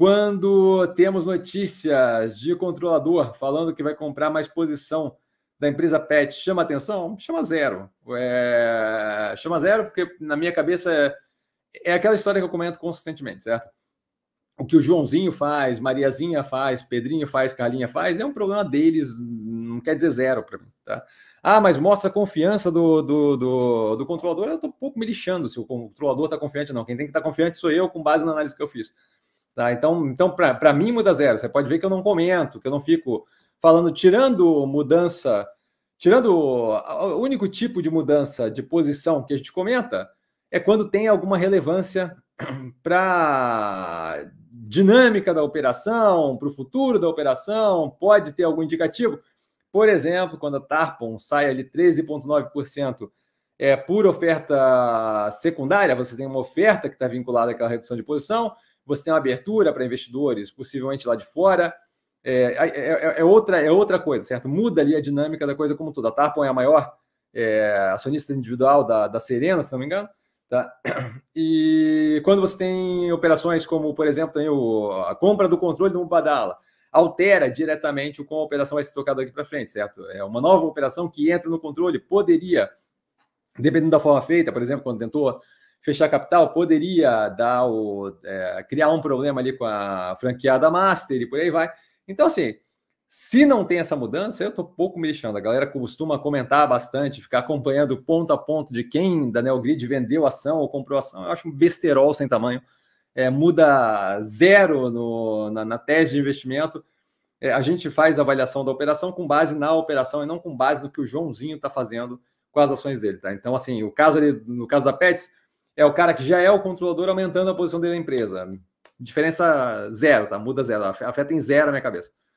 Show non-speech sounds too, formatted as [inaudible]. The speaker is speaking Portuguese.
Quando temos notícias de controlador falando que vai comprar mais posição da empresa PET, chama atenção? Chama zero. É... Chama zero, porque na minha cabeça é... aquela história que eu comento consistentemente, certo? O que o Joãozinho faz, Mariazinha faz, Pedrinho faz, Carlinha faz, é um problema deles, não quer dizer zero para mim, tá? Ah, mas mostra a confiança do, do, do, do controlador. Eu estou um pouco me lixando se o controlador está confiante ou não. Quem tem que estar tá confiante sou eu, com base na análise que eu fiz. Tá? Então, então para mim muda zero. Você pode ver que eu não comento, que eu não fico falando, tirando mudança, tirando o único tipo de mudança de posição que a gente comenta é quando tem alguma relevância [clears throat] para dinâmica da operação, para o futuro da operação, pode ter algum indicativo. Por exemplo, quando a Tarpon sai ali 13,9% é, por oferta secundária, você tem uma oferta que está vinculada àquela redução de posição, você tem uma abertura para investidores, possivelmente lá de fora. É é, é, é, é, outra, é outra coisa, certo? Muda ali a dinâmica da coisa como toda. A Tarpon é a maior é, acionista individual da, da Serena, se não me engano. Tá? [clears throat] E quando você tem operações como, por exemplo, tem o, a compra do controle do Badala altera diretamente o como a operação vai ser tocada aqui para frente, certo? É uma nova operação que entra no controle, poderia, dependendo da forma feita, por exemplo, quando tentou fechar capital, poderia dar o, é, criar um problema ali com a franqueada master e por aí vai. Então, assim, se não tem essa mudança, eu estou pouco me lixando. A galera costuma comentar bastante, ficar acompanhando ponto a ponto de quem da Neogrid vendeu ação ou comprou ação. Eu acho um besterol sem tamanho. É, muda zero no, na, na tese de investimento. É, a gente faz a avaliação da operação com base na operação e não com base no que o Joãozinho está fazendo com as ações dele, tá? Então, assim, o caso ali, no caso da Pets, é o cara que já é o controlador aumentando a posição dele na empresa. Diferença zero, tá? Muda zero. Afeta em zero a minha cabeça.